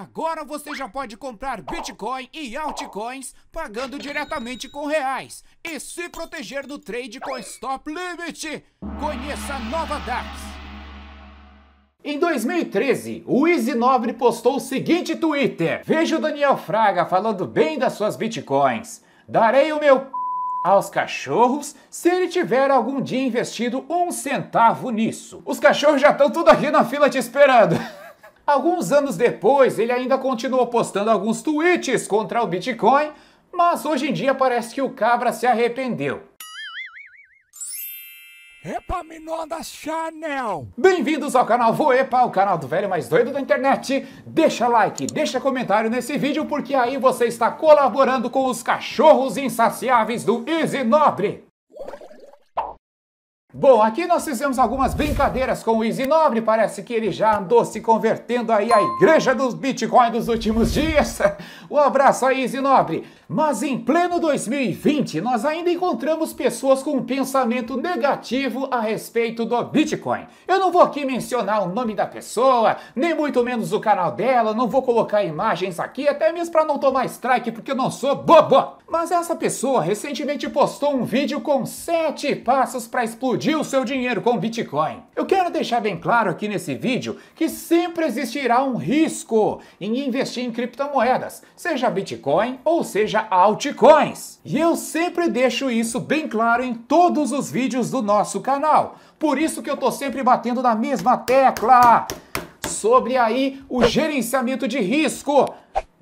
Agora você já pode comprar Bitcoin e altcoins pagando diretamente com reais e se proteger do trade com stop limit. Conheça a Nova DAX. Em 2013, o Easy Nobre postou o seguinte Twitter: Vejo Daniel Fraga falando bem das suas bitcoins. Darei o meu aos cachorros se ele tiver algum dia investido um centavo nisso. Os cachorros já estão tudo aqui na fila te esperando. Alguns anos depois, ele ainda continuou postando alguns tweets contra o Bitcoin, mas hoje em dia parece que o cabra se arrependeu. Epa, da Chanel! Bem-vindos ao canal Voepa, o canal do velho mais doido da internet. Deixa like, deixa comentário nesse vídeo, porque aí você está colaborando com os cachorros insaciáveis do Easy Nobre. Bom, aqui nós fizemos algumas brincadeiras com o Easy Nobre, parece que ele já andou se convertendo aí à igreja dos Bitcoin dos últimos dias. um abraço aí, Easy Nobre. Mas em pleno 2020, nós ainda encontramos pessoas com um pensamento negativo a respeito do Bitcoin. Eu não vou aqui mencionar o nome da pessoa, nem muito menos o canal dela, não vou colocar imagens aqui, até mesmo para não tomar strike, porque eu não sou bobo. Mas essa pessoa recentemente postou um vídeo com sete passos para explodir Proteger o seu dinheiro com Bitcoin. Eu quero deixar bem claro aqui nesse vídeo que sempre existirá um risco em investir em criptomoedas, seja Bitcoin ou seja altcoins. E eu sempre deixo isso bem claro em todos os vídeos do nosso canal. Por isso que eu tô sempre batendo na mesma tecla sobre aí o gerenciamento de risco.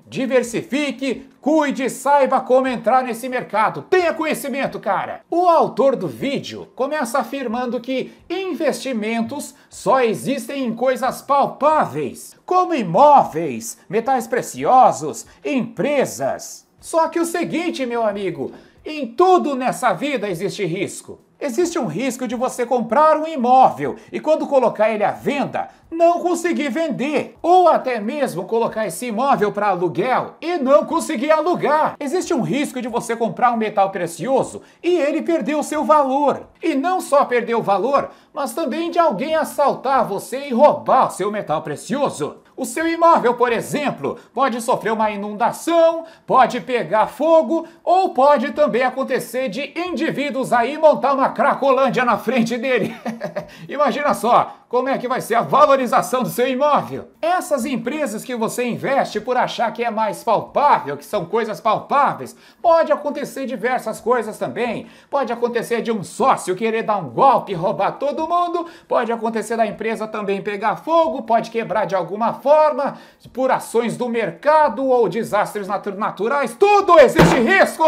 Diversifique, cuide, saiba como entrar nesse mercado. Tenha conhecimento, cara. O autor do vídeo começa afirmando que investimentos só existem em coisas palpáveis, como imóveis, metais preciosos, empresas. Só que o seguinte, meu amigo, em tudo nessa vida existe risco. Existe um risco de você comprar um imóvel e, quando colocar ele à venda, não conseguir vender. Ou até mesmo colocar esse imóvel para aluguel e não conseguir alugar. Existe um risco de você comprar um metal precioso e ele perder o seu valor. E não só perder o valor, mas também de alguém assaltar você e roubar o seu metal precioso. O seu imóvel, por exemplo, pode sofrer uma inundação, pode pegar fogo ou pode também acontecer de indivíduos aí montar uma cracolândia na frente dele. Imagina só como é que vai ser a valorização do seu imóvel. Essas empresas que você investe por achar que é mais palpável, que são coisas palpáveis, pode acontecer diversas coisas também. Pode acontecer de um sócio querer dar um golpe, e roubar todo mundo, pode acontecer da empresa também pegar fogo, pode quebrar de alguma forma forma, por ações do mercado ou desastres naturais, tudo existe risco!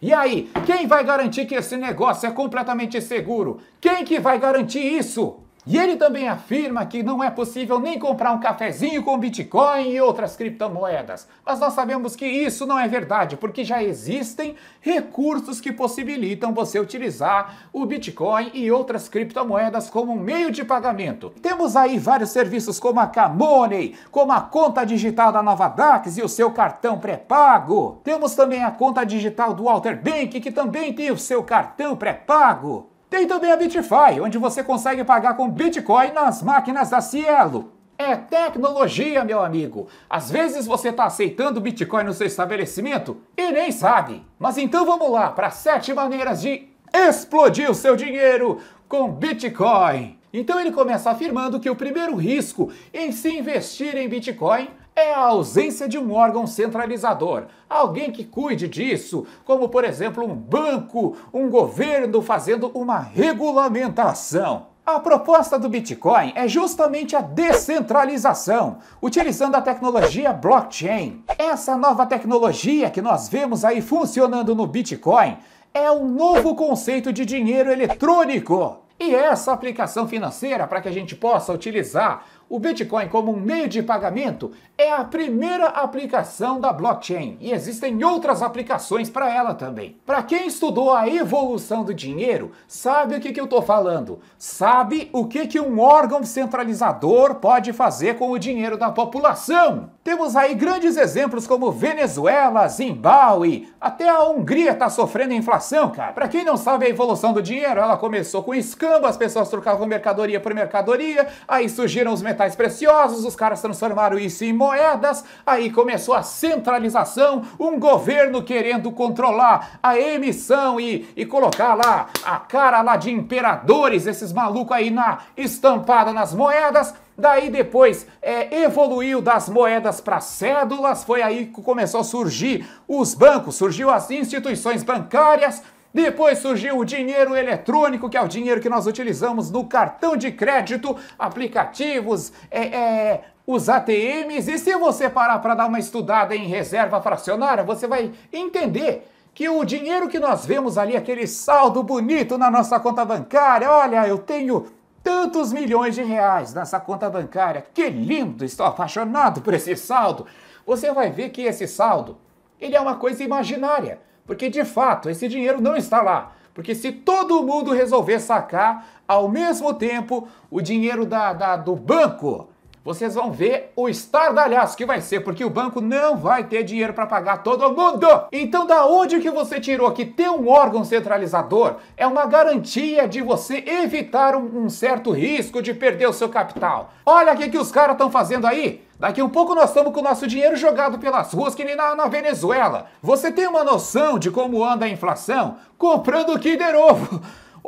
E aí, quem vai garantir que esse negócio é completamente seguro? Quem que vai garantir isso? E ele também afirma que não é possível nem comprar um cafezinho com Bitcoin e outras criptomoedas. Mas nós sabemos que isso não é verdade, porque já existem recursos que possibilitam você utilizar o Bitcoin e outras criptomoedas como um meio de pagamento. Temos aí vários serviços como a Camoney, como a conta digital da Nova Dax e o seu cartão pré-pago. Temos também a conta digital do Walter Bank, que também tem o seu cartão pré-pago. Tem também a Bitify, onde você consegue pagar com Bitcoin nas máquinas da Cielo. É tecnologia, meu amigo. Às vezes você está aceitando Bitcoin no seu estabelecimento e nem sabe. Mas então vamos lá para sete maneiras de explodir o seu dinheiro com Bitcoin. Então ele começa afirmando que o primeiro risco em se investir em Bitcoin é a ausência de um órgão centralizador, alguém que cuide disso, como por exemplo um banco, um governo fazendo uma regulamentação. A proposta do Bitcoin é justamente a descentralização, utilizando a tecnologia blockchain. Essa nova tecnologia que nós vemos aí funcionando no Bitcoin é um novo conceito de dinheiro eletrônico. E essa aplicação financeira, para que a gente possa utilizar o Bitcoin como um meio de pagamento é a primeira aplicação da blockchain e existem outras aplicações para ela também. Para quem estudou a evolução do dinheiro, sabe o que, que eu estou falando. Sabe o que, que um órgão centralizador pode fazer com o dinheiro da população. Temos aí grandes exemplos como Venezuela, Zimbábue, até a Hungria está sofrendo inflação, cara. Para quem não sabe a evolução do dinheiro, ela começou com escambo, as pessoas trocavam mercadoria por mercadoria, aí surgiram os metais metais preciosos, os caras transformaram isso em moedas, aí começou a centralização, um governo querendo controlar a emissão e, e colocar lá a cara lá de imperadores, esses malucos aí na estampada nas moedas. Daí depois é, evoluiu das moedas para cédulas, foi aí que começou a surgir os bancos, surgiu as instituições bancárias. Depois surgiu o dinheiro eletrônico, que é o dinheiro que nós utilizamos no cartão de crédito, aplicativos, é, é, os ATMs. E se você parar para dar uma estudada em reserva fracionária, você vai entender que o dinheiro que nós vemos ali, aquele saldo bonito na nossa conta bancária, olha, eu tenho tantos milhões de reais nessa conta bancária, que lindo, estou apaixonado por esse saldo. Você vai ver que esse saldo, ele é uma coisa imaginária. Porque de fato esse dinheiro não está lá. Porque se todo mundo resolver sacar ao mesmo tempo o dinheiro da, da do banco vocês vão ver o estardalhaço que vai ser, porque o banco não vai ter dinheiro para pagar todo mundo. Então, da onde que você tirou que ter um órgão centralizador é uma garantia de você evitar um, um certo risco de perder o seu capital? Olha o que, que os caras estão fazendo aí. Daqui um pouco nós estamos com o nosso dinheiro jogado pelas ruas, que nem na, na, Venezuela. Você tem uma noção de como anda a inflação? Comprando o Kinder Ovo.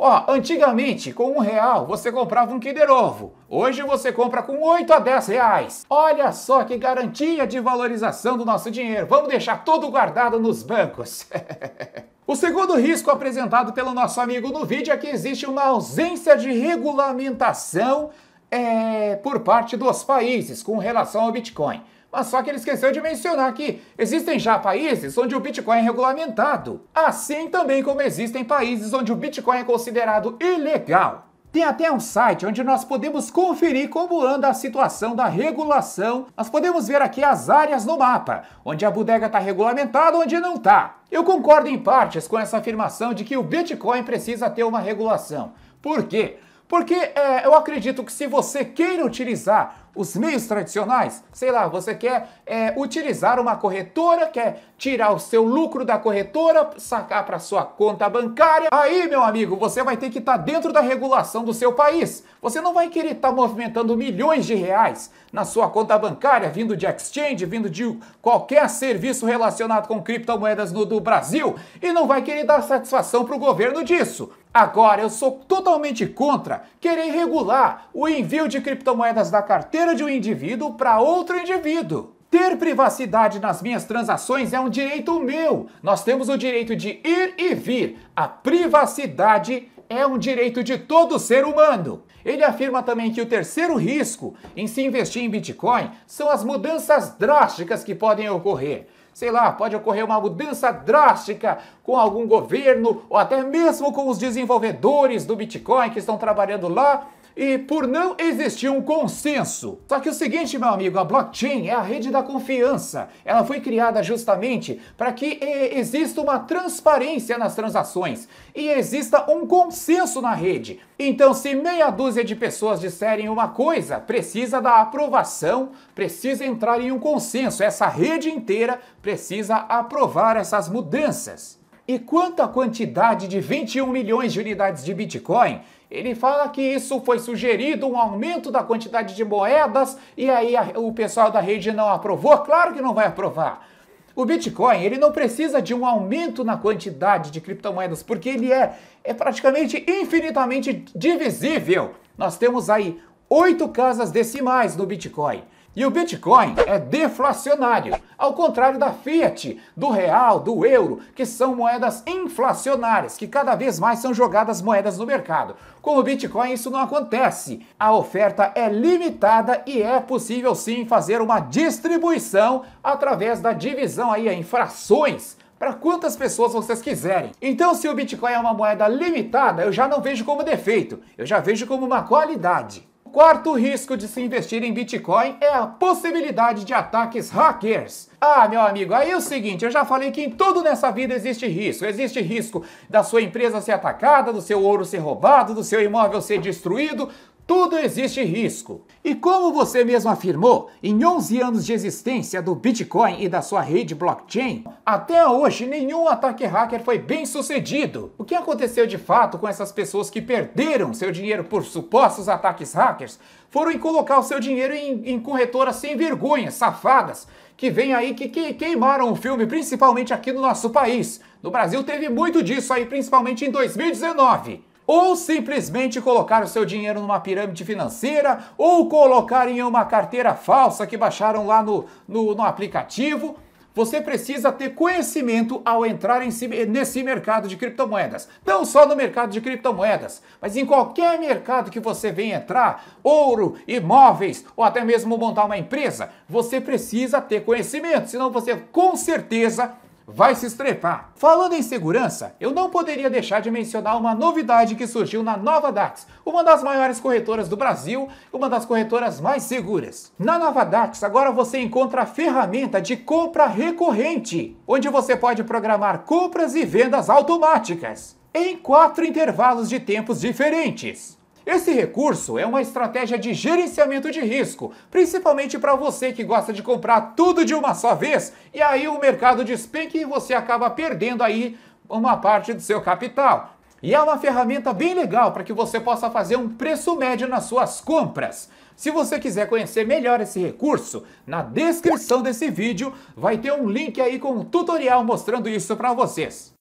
Ó, antigamente, com um real, você comprava um Kinder Ovo. Hoje você compra com 8 a 10 reais. Olha só que garantia de valorização do nosso dinheiro. Vamos deixar tudo guardado nos bancos. O segundo risco apresentado pelo nosso amigo no vídeo é que existe uma ausência de regulamentação é, por parte dos países com relação ao Bitcoin mas só que ele esqueceu de mencionar que existem já países onde o Bitcoin é regulamentado, assim também como existem países onde o Bitcoin é considerado ilegal. Tem até um site onde nós podemos conferir como anda a situação da regulação. Nós podemos ver aqui as áreas no mapa, onde a bodega está regulamentada, onde não está. Eu concordo em partes com essa afirmação de que o Bitcoin precisa ter uma regulação. Por quê? Porque é, eu acredito que se você queira utilizar os meios tradicionais, sei lá, você quer é, utilizar uma corretora, quer tirar o seu lucro da corretora, sacar para sua conta bancária, aí, meu amigo, você vai ter que estar tá dentro da regulação do seu país. Você não vai querer estar tá movimentando milhões de reais na sua conta bancária, vindo de exchange, vindo de qualquer serviço relacionado com criptomoedas no, do Brasil, e não vai querer dar satisfação para o governo disso. Agora, eu sou totalmente contra querer regular o envio de criptomoedas da carteira de um indivíduo para outro indivíduo. Ter privacidade nas minhas transações é um direito meu. Nós temos o direito de ir e vir. A privacidade é um direito de todo ser humano. Ele afirma também que o terceiro risco em se investir em Bitcoin são as mudanças drásticas que podem ocorrer sei lá, pode ocorrer uma mudança drástica com algum governo ou até mesmo com os desenvolvedores do Bitcoin que estão trabalhando lá e por não existir um consenso. Só que o seguinte, meu amigo, a blockchain é a rede da confiança. Ela foi criada justamente para que eh, exista uma transparência nas transações e exista um consenso na rede. Então, se meia dúzia de pessoas disserem uma coisa, precisa da aprovação, precisa entrar em um consenso. Essa rede inteira precisa aprovar essas mudanças. E quanto à quantidade de 21 milhões de unidades de Bitcoin, ele fala que isso foi sugerido, um aumento da quantidade de moedas, e aí a, o pessoal da rede não aprovou. Claro que não vai aprovar. O Bitcoin, ele não precisa de um aumento na quantidade de criptomoedas, porque ele é, é praticamente infinitamente divisível. Nós temos aí oito casas decimais no Bitcoin. E o Bitcoin é deflacionário, ao contrário da Fiat, do real, do euro, que são moedas inflacionárias, que cada vez mais são jogadas moedas no mercado. Com o Bitcoin isso não acontece. A oferta é limitada e é possível sim fazer uma distribuição através da divisão aí em frações para quantas pessoas vocês quiserem. Então, se o Bitcoin é uma moeda limitada, eu já não vejo como defeito, eu já vejo como uma qualidade. Quarto risco de se investir em Bitcoin é a possibilidade de ataques hackers. Ah, meu amigo, aí é o seguinte, eu já falei que em tudo nessa vida existe risco. Existe risco da sua empresa ser atacada, do seu ouro ser roubado, do seu imóvel ser destruído, tudo existe risco. E como você mesmo afirmou, em 11 anos de existência do Bitcoin e da sua rede blockchain, até hoje nenhum ataque hacker foi bem sucedido. O que aconteceu de fato com essas pessoas que perderam seu dinheiro por supostos ataques hackers foram em colocar o seu dinheiro em, em corretoras sem vergonha, safadas, que vem aí que, que queimaram o filme, principalmente aqui no nosso país. No Brasil teve muito disso aí, principalmente em 2019 ou simplesmente colocar o seu dinheiro numa pirâmide financeira, ou colocar em uma carteira falsa que baixaram lá no, no, no aplicativo. Você precisa ter conhecimento ao entrar em si, nesse mercado de criptomoedas. Não só no mercado de criptomoedas, mas em qualquer mercado que você venha entrar, ouro, imóveis ou até mesmo montar uma empresa, você precisa ter conhecimento, senão você com certeza vai se estrepar. Falando em segurança, eu não poderia deixar de mencionar uma novidade que surgiu na Nova Dax, uma das maiores corretoras do Brasil, uma das corretoras mais seguras. Na Nova Dax, agora você encontra a ferramenta de compra recorrente, onde você pode programar compras e vendas automáticas em quatro intervalos de tempos diferentes. Esse recurso é uma estratégia de gerenciamento de risco, principalmente para você que gosta de comprar tudo de uma só vez e aí o mercado despenca e você acaba perdendo aí uma parte do seu capital. E é uma ferramenta bem legal para que você possa fazer um preço médio nas suas compras. Se você quiser conhecer melhor esse recurso, na descrição desse vídeo vai ter um link aí com um tutorial mostrando isso para vocês.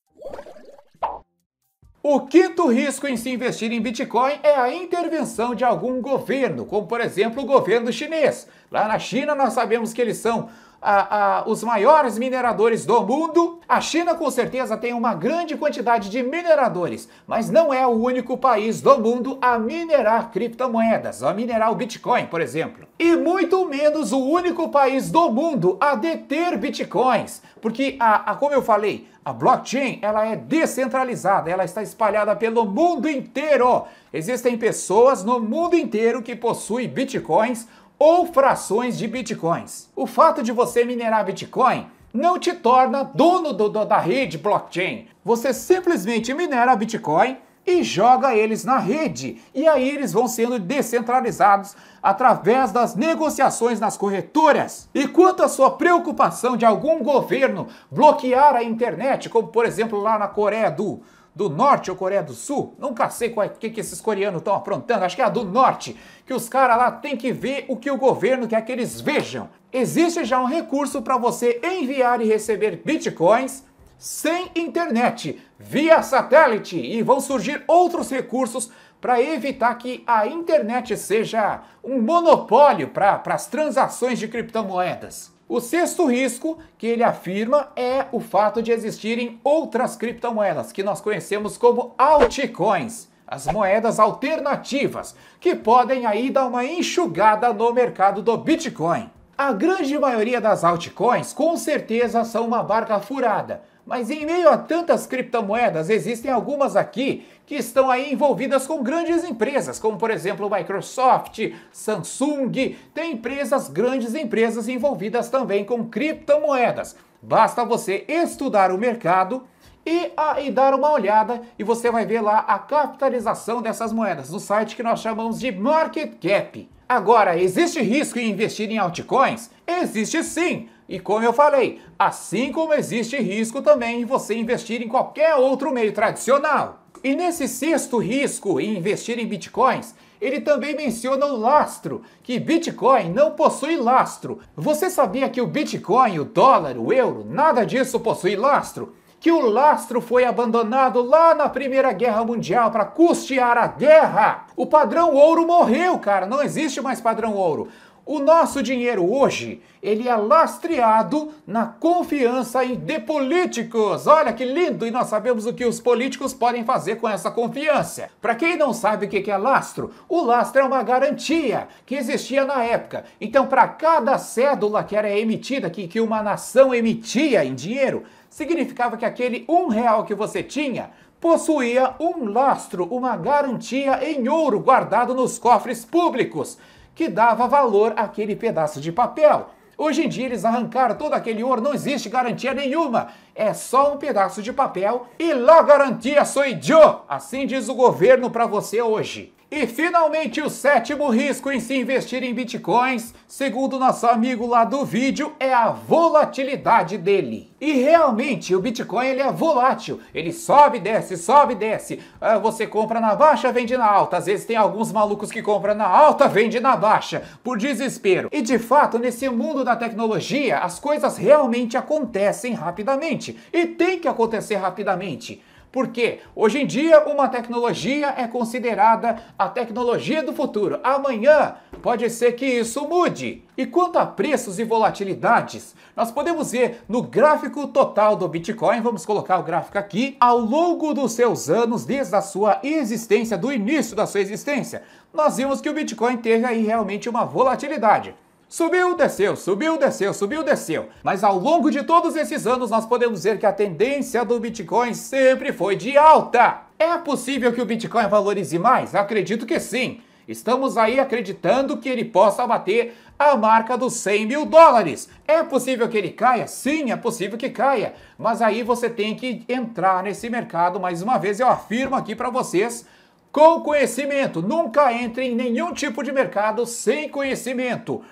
O quinto risco em se investir em Bitcoin é a intervenção de algum governo, como por exemplo o governo chinês. Lá na China nós sabemos que eles são a, a, os maiores mineradores do mundo. A China, com certeza, tem uma grande quantidade de mineradores, mas não é o único país do mundo a minerar criptomoedas, a minerar o Bitcoin, por exemplo. E muito menos o único país do mundo a deter bitcoins, porque, a, a como eu falei, a blockchain, ela é descentralizada, ela está espalhada pelo mundo inteiro. Existem pessoas no mundo inteiro que possuem bitcoins ou frações de bitcoins. O fato de você minerar bitcoin não te torna dono do, do, da rede blockchain. Você simplesmente minera bitcoin e joga eles na rede. E aí eles vão sendo descentralizados através das negociações nas corretoras. E quanto à sua preocupação de algum governo bloquear a internet, como por exemplo lá na Coreia do do Norte ou Coreia do Sul, nunca sei o é, que, que esses coreanos estão aprontando, acho que é a do Norte, que os caras lá têm que ver o que o governo quer que eles vejam. Existe já um recurso para você enviar e receber bitcoins sem internet, via satélite e vão surgir outros recursos para evitar que a internet seja um monopólio para as transações de criptomoedas. O sexto risco que ele afirma é o fato de existirem outras criptomoedas que nós conhecemos como altcoins, as moedas alternativas, que podem aí dar uma enxugada no mercado do Bitcoin. A grande maioria das altcoins com certeza são uma barca furada, mas em meio a tantas criptomoedas, existem algumas aqui que estão aí envolvidas com grandes empresas, como por exemplo Microsoft, Samsung, tem empresas, grandes empresas envolvidas também com criptomoedas. Basta você estudar o mercado e, a, e dar uma olhada e você vai ver lá a capitalização dessas moedas no site que nós chamamos de Market Cap. Agora, existe risco em investir em altcoins? Existe sim! E como eu falei, assim como existe risco também em você investir em qualquer outro meio tradicional. E nesse sexto risco em investir em bitcoins, ele também menciona o lastro, que Bitcoin não possui lastro. Você sabia que o Bitcoin, o dólar, o euro, nada disso possui lastro? Que o lastro foi abandonado lá na Primeira Guerra Mundial para custear a guerra? O padrão ouro morreu, cara, não existe mais padrão ouro. O nosso dinheiro hoje, ele é lastreado na confiança em de políticos. Olha que lindo! E nós sabemos o que os políticos podem fazer com essa confiança. Para quem não sabe o que é lastro, o lastro é uma garantia que existia na época. Então, para cada cédula que era emitida, que, que uma nação emitia em dinheiro, significava que aquele um real que você tinha possuía um lastro, uma garantia em ouro guardado nos cofres públicos que dava valor àquele pedaço de papel. Hoje em dia eles arrancaram todo aquele ouro, não existe garantia nenhuma. É só um pedaço de papel e lá garantia sou idiota. Assim diz o governo para você hoje. E finalmente o sétimo risco em se investir em bitcoins, segundo nosso amigo lá do vídeo, é a volatilidade dele. E realmente o Bitcoin ele é volátil, ele sobe e desce, sobe e desce. Ah, você compra na baixa, vende na alta. Às vezes tem alguns malucos que compram na alta, vende na baixa, por desespero. E de fato, nesse mundo da tecnologia, as coisas realmente acontecem rapidamente e tem que acontecer rapidamente. Porque hoje em dia uma tecnologia é considerada a tecnologia do futuro. Amanhã pode ser que isso mude. E quanto a preços e volatilidades, nós podemos ver no gráfico total do Bitcoin, vamos colocar o gráfico aqui, ao longo dos seus anos, desde a sua existência, do início da sua existência, nós vimos que o Bitcoin teve aí realmente uma volatilidade. Subiu, desceu, subiu, desceu, subiu, desceu. Mas ao longo de todos esses anos, nós podemos ver que a tendência do Bitcoin sempre foi de alta. É possível que o Bitcoin valorize mais? Acredito que sim. Estamos aí acreditando que ele possa bater a marca dos 100 mil dólares. É possível que ele caia? Sim, é possível que caia. Mas aí você tem que entrar nesse mercado. Mais uma vez, eu afirmo aqui para vocês com conhecimento. Nunca entre em nenhum tipo de mercado sem conhecimento.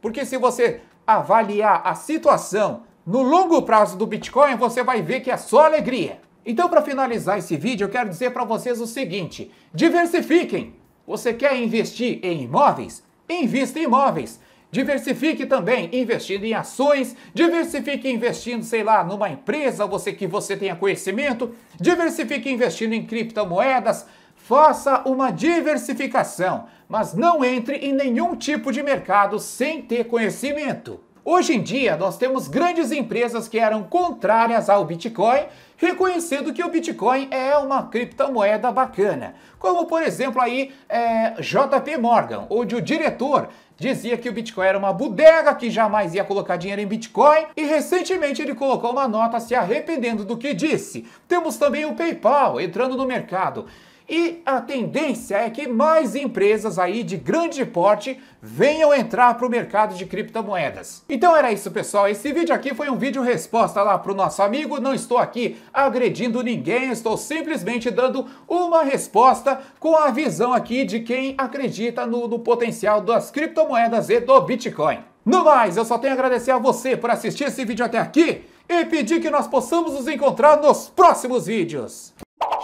Porque se você avaliar a situação no longo prazo do Bitcoin, você vai ver que é só alegria. Então, para finalizar esse vídeo, eu quero dizer para vocês o seguinte: diversifiquem. Você quer investir em imóveis? Invista em imóveis. Diversifique também investindo em ações, diversifique investindo, sei lá, numa empresa você que você tenha conhecimento, diversifique investindo em criptomoedas, Faça uma diversificação, mas não entre em nenhum tipo de mercado sem ter conhecimento. Hoje em dia, nós temos grandes empresas que eram contrárias ao Bitcoin, reconhecendo que o Bitcoin é uma criptomoeda bacana. Como, por exemplo, aí é, JP Morgan, onde o diretor dizia que o Bitcoin era uma bodega, que jamais ia colocar dinheiro em Bitcoin, e recentemente ele colocou uma nota se arrependendo do que disse. Temos também o PayPal entrando no mercado. E a tendência é que mais empresas aí de grande porte venham entrar para o mercado de criptomoedas. Então era isso, pessoal. Esse vídeo aqui foi um vídeo resposta lá para o nosso amigo. Não estou aqui agredindo ninguém, estou simplesmente dando uma resposta com a visão aqui de quem acredita no, no potencial das criptomoedas e do Bitcoin. No mais, eu só tenho a agradecer a você por assistir esse vídeo até aqui e pedir que nós possamos nos encontrar nos próximos vídeos.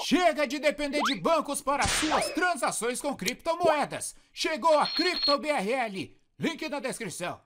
Chega de depender de bancos para suas transações com criptomoedas. Chegou a CryptoBRL. Link na descrição.